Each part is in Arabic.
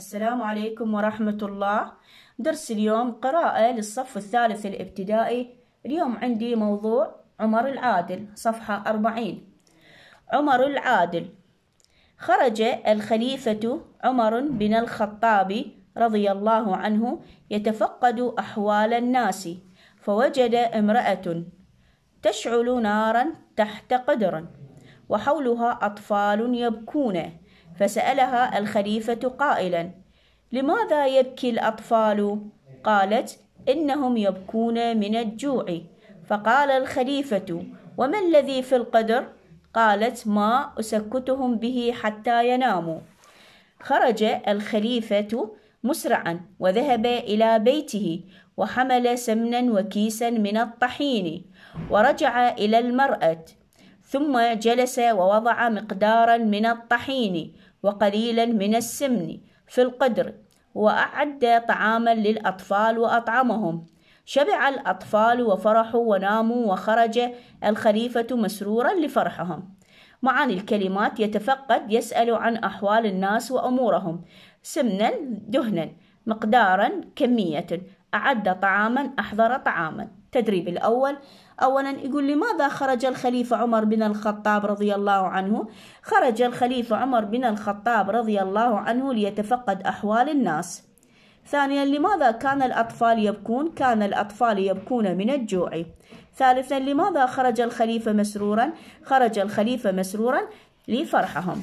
السلام عليكم ورحمة الله درس اليوم قراءة للصف الثالث الابتدائي اليوم عندي موضوع عمر العادل صفحة أربعين عمر العادل خرج الخليفة عمر بن الخطاب رضي الله عنه يتفقد أحوال الناس فوجد امرأة تشعل نارا تحت قدر وحولها أطفال يبكون فسألها الخليفة قائلا لماذا يبكي الأطفال؟ قالت إنهم يبكون من الجوع فقال الخليفة وما الذي في القدر؟ قالت ما أسكتهم به حتى يناموا خرج الخليفة مسرعا وذهب إلى بيته وحمل سمنا وكيسا من الطحين ورجع إلى المرأة ثم جلس ووضع مقدارا من الطحين وقليلا من السمن في القدر وأعد طعاما للأطفال وأطعمهم شبع الأطفال وفرحوا وناموا وخرج الخليفة مسرورا لفرحهم معاني الكلمات يتفقد يسأل عن أحوال الناس وأمورهم سمنا دهنا مقدارا كمية أعد طعاما أحضر طعاما التدريب الأول أولا يقول لماذا خرج الخليفة عمر بن الخطاب رضي الله عنه خرج الخليفة عمر بن الخطاب رضي الله عنه ليتفقد أحوال الناس ثانيا لماذا كان الأطفال يبكون كان الأطفال يبكون من الجوع ثالثا لماذا خرج الخليفة مسرورا خرج الخليفة مسرورا لفرحهم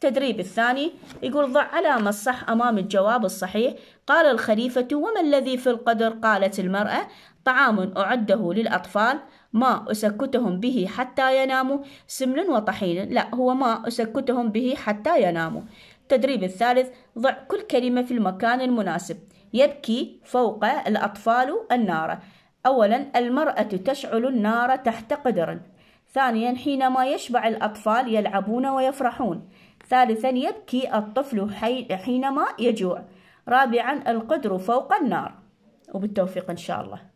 تدريب الثاني يقول ضع علامة صح أمام الجواب الصحيح قال الخليفة وما الذي في القدر قالت المرأة طعام أعده للأطفال ما أسكتهم به حتى يناموا سمن وطحين لا هو ما أسكتهم به حتى يناموا تدريب الثالث ضع كل كلمة في المكان المناسب يبكي فوق الأطفال النار أولا المرأة تشعل النار تحت قدر ثانيا حينما يشبع الأطفال يلعبون ويفرحون ثالثا يبكي الطفل حينما يجوع رابعا القدر فوق النار وبالتوفيق إن شاء الله